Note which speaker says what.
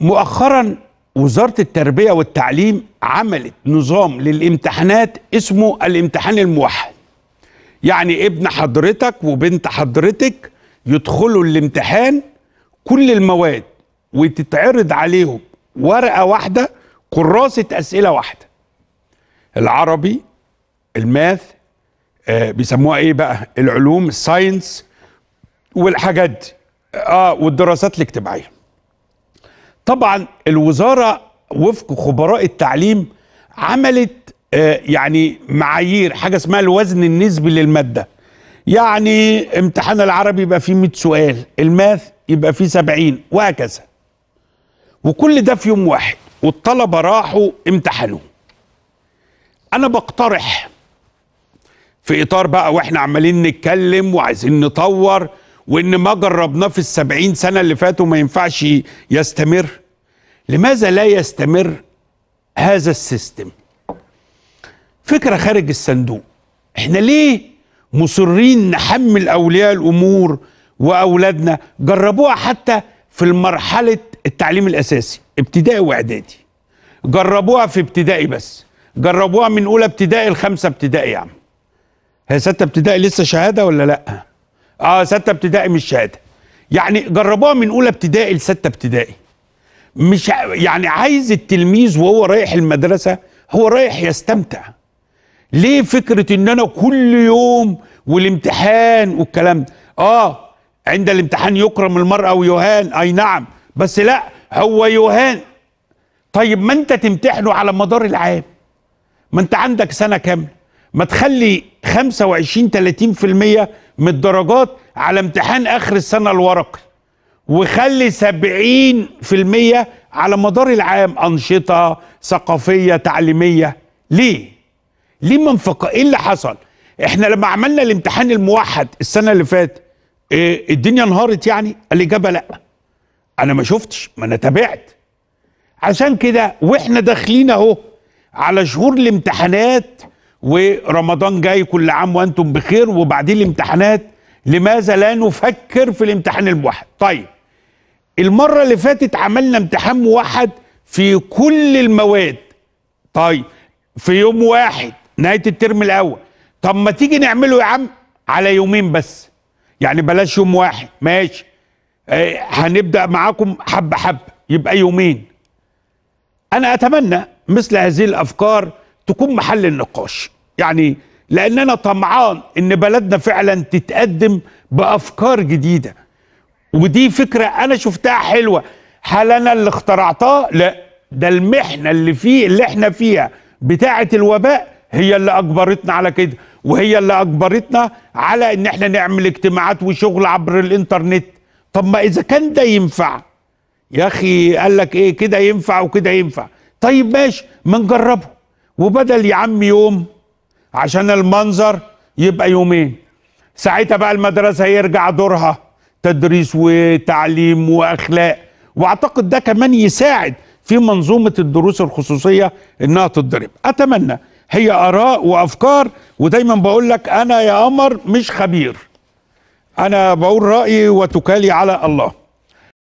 Speaker 1: مؤخرا وزارة التربية والتعليم عملت نظام للامتحانات اسمه الامتحان الموحد يعني ابن حضرتك وبنت حضرتك يدخلوا الامتحان كل المواد وتتعرض عليهم ورقة واحدة كراسة أسئلة واحدة العربي الماث آه بيسموها ايه بقى العلوم الساينس والحاجات دي اه والدراسات الاجتماعيه طبعا الوزاره وفق خبراء التعليم عملت آه، يعني معايير حاجه اسمها الوزن النسبي للماده يعني امتحان العربي يبقى فيه 100 سؤال الماث يبقى فيه 70 وهكذا وكل ده في يوم واحد والطلبه راحوا امتحنوا انا بقترح في اطار بقى واحنا عمالين نتكلم وعايزين نطور وان ما جربناه في السبعين سنه اللي فاتوا ما ينفعش يستمر لماذا لا يستمر هذا السيستم فكره خارج الصندوق احنا ليه مصرين نحمل اولياء الامور واولادنا جربوها حتى في المرحله التعليم الاساسي ابتدائي واعدادي جربوها في ابتدائي بس جربوها من اولى ابتدائي لخمسه ابتدائي يا عم هي سته ابتدائي لسه شهاده ولا لا اه سته ابتدائي مش شهاده يعني جربوها من اولى ابتدائي لسته ابتدائي مش يعني عايز التلميذ وهو رايح المدرسه هو رايح يستمتع ليه فكره ان انا كل يوم والامتحان والكلام ده اه عند الامتحان يكرم المرأة ويهان أي نعم بس لا هو يهان طيب ما أنت تمتحنه على مدار العام ما أنت عندك سنة كاملة ما تخلي 25 30% من الدرجات على امتحان اخر السنه الورقي وخلي 70% على مدار العام انشطه ثقافيه تعليميه ليه ليه ما ايه اللي حصل احنا لما عملنا الامتحان الموحد السنه اللي فاتت إيه الدنيا انهارت يعني الاجابه لا انا ما شفتش ما انا تابعت عشان كده واحنا داخلين اهو على شهور الامتحانات ورمضان جاي كل عام وانتم بخير وبعدين الامتحانات لماذا لا نفكر في الامتحان الموحد طيب المره اللي فاتت عملنا امتحان موحد في كل المواد طيب في يوم واحد نهايه الترم الاول طب ما تيجي نعمله يا عم على يومين بس يعني بلاش يوم واحد ماشي آه هنبدا معاكم حبه حبه يبقى يومين انا اتمنى مثل هذه الافكار تكون محل النقاش يعني لأننا طمعان إن بلدنا فعلا تتقدم بأفكار جديدة ودي فكرة أنا شفتها حلوة هل أنا اللي اخترعتها؟ لا ده المحنة اللي فيه اللي احنا فيها بتاعة الوباء هي اللي أجبرتنا على كده وهي اللي أجبرتنا على إن احنا نعمل اجتماعات وشغل عبر الإنترنت طب ما إذا كان ده ينفع يا أخي قال لك إيه كده ينفع وكده ينفع طيب ماشي ما نجربه وبدل يا عم يوم عشان المنظر يبقى يومين ساعتها بقى المدرسة يرجع دورها تدريس وتعليم وأخلاق وأعتقد ده كمان يساعد في منظومة الدروس الخصوصية إنها تتضرب أتمنى هي آراء وأفكار ودايما بقول لك أنا يا قمر مش خبير أنا بقول رأيي وتكالي على الله